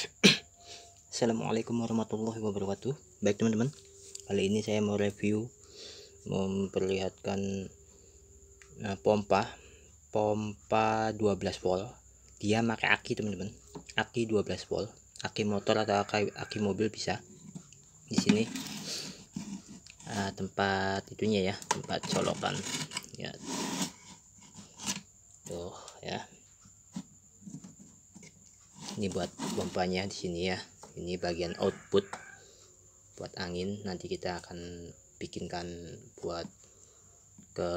Assalamualaikum warahmatullahi wabarakatuh Baik teman-teman Kali ini saya mau review Memperlihatkan nah, Pompa Pompa 12 volt Dia pakai aki teman-teman Aki 12 volt Aki motor atau aki, aki mobil bisa Di sini nah, Tempat itunya ya Tempat colokan Ya Tuh ya ini buat pompanya di sini ya ini bagian output buat angin nanti kita akan bikinkan buat ke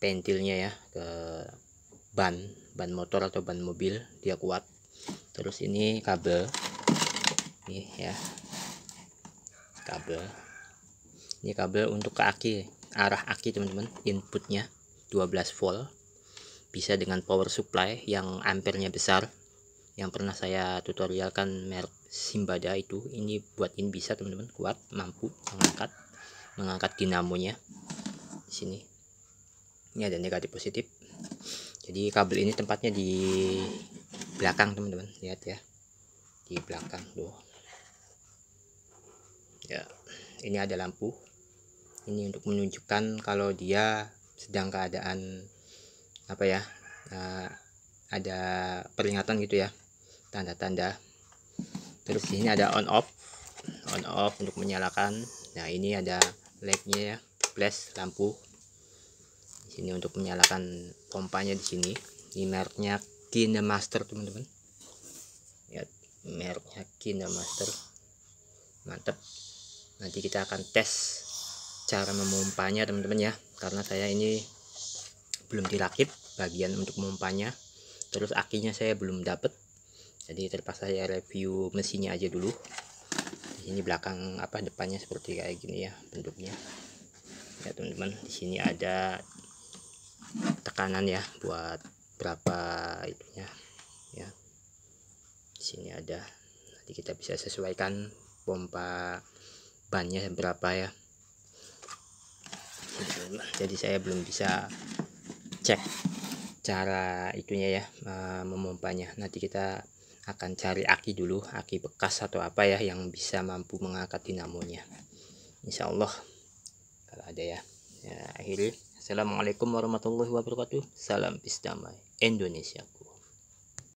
pentilnya ya ke ban ban motor atau ban mobil dia kuat terus ini kabel ini ya kabel ini kabel untuk ke aki arah aki teman-teman inputnya 12 volt bisa dengan power supply yang ampernya besar yang pernah saya tutorialkan merek Simbada itu ini buatin bisa teman-teman kuat mampu mengangkat mengangkat dinamonya di sini ini ada negatif positif jadi kabel ini tempatnya di belakang teman-teman lihat ya di belakang tuh ya ini ada lampu ini untuk menunjukkan kalau dia sedang keadaan apa ya uh, ada peringatan gitu ya tanda-tanda terus ini ada on off on off untuk menyalakan nah ini ada legnya ya flash lampu di sini untuk menyalakan pompanya di sini ini mereknya Kinemaster teman-teman ya mereknya Kinemaster mantep nanti kita akan tes cara memompanya teman-teman ya karena saya ini belum dirakit bagian untuk memompanya terus akinya saya belum dapat jadi terpaksa saya review mesinnya aja dulu ini belakang apa depannya seperti kayak gini ya bentuknya ya teman-teman di sini ada tekanan ya buat berapa itunya ya di sini ada nanti kita bisa sesuaikan pompa bannya berapa ya jadi saya belum bisa cek cara itunya ya eh, memompanya nanti kita akan cari aki dulu aki bekas atau apa ya yang bisa mampu mengangkat dinamonya Insya Allah kalau ada ya ya akhirnya, assalamualaikum warahmatullahi wabarakatuh salam bisdamai Indonesia